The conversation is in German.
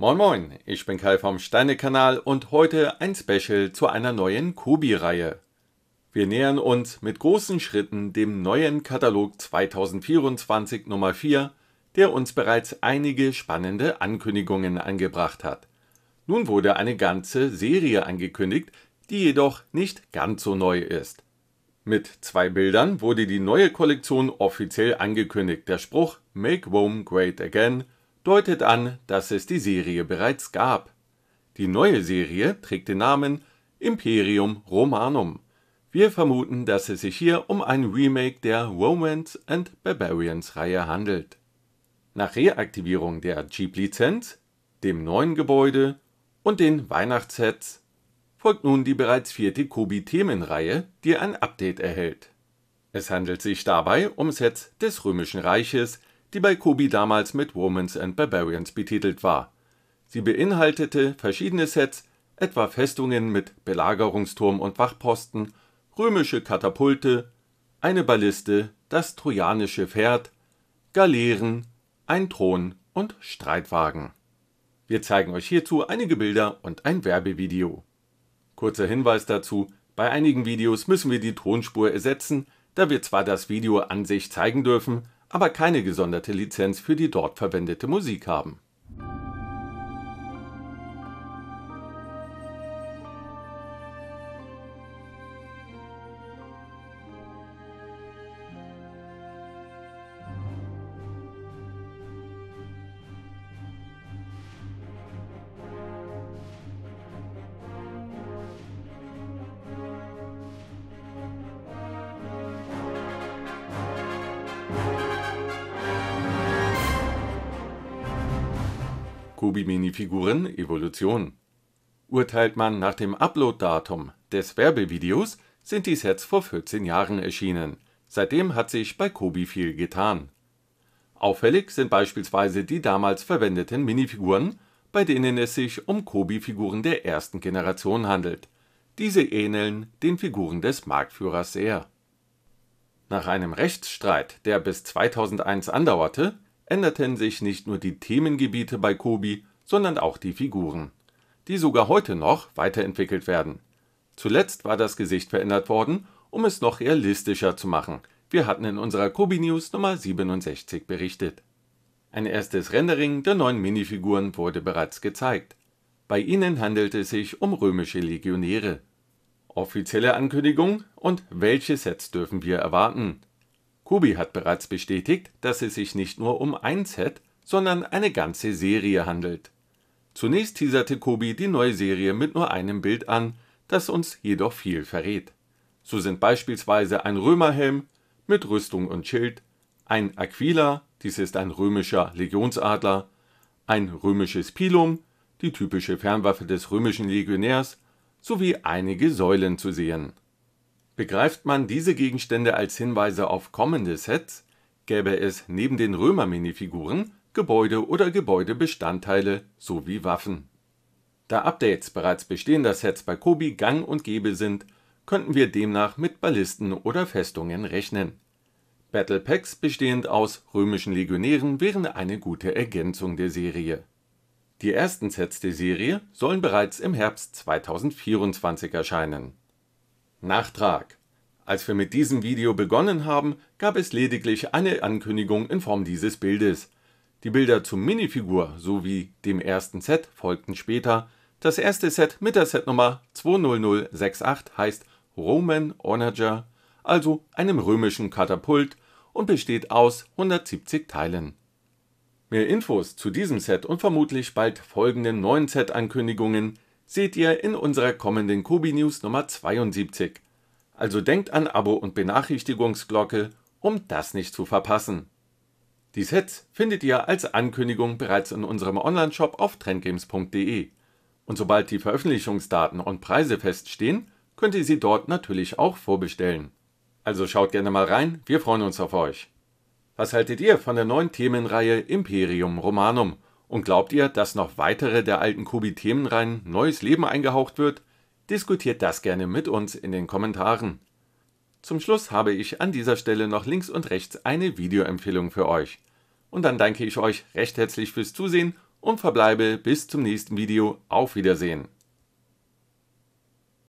Moin Moin, ich bin Kai vom Steine-Kanal und heute ein Special zu einer neuen Kobi-Reihe. Wir nähern uns mit großen Schritten dem neuen Katalog 2024 Nummer 4, der uns bereits einige spannende Ankündigungen angebracht hat. Nun wurde eine ganze Serie angekündigt, die jedoch nicht ganz so neu ist. Mit zwei Bildern wurde die neue Kollektion offiziell angekündigt. Der Spruch Make Rome Great Again – deutet an, dass es die Serie bereits gab. Die neue Serie trägt den Namen Imperium Romanum. Wir vermuten, dass es sich hier um ein Remake der Romans and Barbarians Reihe handelt. Nach Reaktivierung der Jeep-Lizenz, dem neuen Gebäude und den Weihnachtssets folgt nun die bereits vierte Kobi-Themenreihe, die ein Update erhält. Es handelt sich dabei um Sets des Römischen Reiches, die bei Kobi damals mit Womans and Barbarians betitelt war. Sie beinhaltete verschiedene Sets, etwa Festungen mit Belagerungsturm und Wachposten, römische Katapulte, eine Balliste, das trojanische Pferd, Galeeren, ein Thron und Streitwagen. Wir zeigen euch hierzu einige Bilder und ein Werbevideo. Kurzer Hinweis dazu, bei einigen Videos müssen wir die Tonspur ersetzen, da wir zwar das Video an sich zeigen dürfen, aber keine gesonderte Lizenz für die dort verwendete Musik haben Kubi-Minifiguren Evolution. Urteilt man nach dem Upload-Datum des Werbevideos, sind die Sets vor 14 Jahren erschienen. Seitdem hat sich bei Kobi viel getan. Auffällig sind beispielsweise die damals verwendeten Minifiguren, bei denen es sich um Kobi-Figuren der ersten Generation handelt. Diese ähneln den Figuren des Marktführers sehr. Nach einem Rechtsstreit, der bis 2001 andauerte änderten sich nicht nur die Themengebiete bei Kobi, sondern auch die Figuren, die sogar heute noch weiterentwickelt werden. Zuletzt war das Gesicht verändert worden, um es noch realistischer zu machen. Wir hatten in unserer Kobi News Nummer 67 berichtet. Ein erstes Rendering der neuen Minifiguren wurde bereits gezeigt. Bei ihnen handelt es sich um römische Legionäre. Offizielle Ankündigung und welche Sets dürfen wir erwarten? Kubi hat bereits bestätigt, dass es sich nicht nur um ein Set, sondern eine ganze Serie handelt. Zunächst teaserte Kobi die neue Serie mit nur einem Bild an, das uns jedoch viel verrät. So sind beispielsweise ein Römerhelm mit Rüstung und Schild, ein Aquila, dies ist ein römischer Legionsadler, ein römisches Pilum, die typische Fernwaffe des römischen Legionärs, sowie einige Säulen zu sehen Begreift man diese Gegenstände als Hinweise auf kommende Sets, gäbe es neben den Römer-Minifiguren Gebäude oder Gebäudebestandteile sowie Waffen. Da Updates bereits bestehender Sets bei Kobi gang und gäbe sind, könnten wir demnach mit Ballisten oder Festungen rechnen. Battle Packs bestehend aus römischen Legionären wären eine gute Ergänzung der Serie. Die ersten Sets der Serie sollen bereits im Herbst 2024 erscheinen Nachtrag Als wir mit diesem Video begonnen haben, gab es lediglich eine Ankündigung in Form dieses Bildes. Die Bilder zur Minifigur sowie dem ersten Set folgten später. Das erste Set mit der Setnummer 20068 heißt Roman Onager, also einem römischen Katapult, und besteht aus 170 Teilen. Mehr Infos zu diesem Set und vermutlich bald folgenden neuen Set-Ankündigungen seht ihr in unserer kommenden Kobi News Nummer 72. Also denkt an Abo und Benachrichtigungsglocke, um das nicht zu verpassen. Die Sets findet ihr als Ankündigung bereits in unserem Onlineshop auf trendgames.de. Und sobald die Veröffentlichungsdaten und Preise feststehen, könnt ihr sie dort natürlich auch vorbestellen. Also schaut gerne mal rein, wir freuen uns auf euch. Was haltet ihr von der neuen Themenreihe Imperium Romanum? Und glaubt ihr, dass noch weitere der alten kubi themenreihen neues Leben eingehaucht wird? Diskutiert das gerne mit uns in den Kommentaren. Zum Schluss habe ich an dieser Stelle noch links und rechts eine Videoempfehlung für euch. Und dann danke ich euch recht herzlich fürs Zusehen und verbleibe bis zum nächsten Video. Auf Wiedersehen.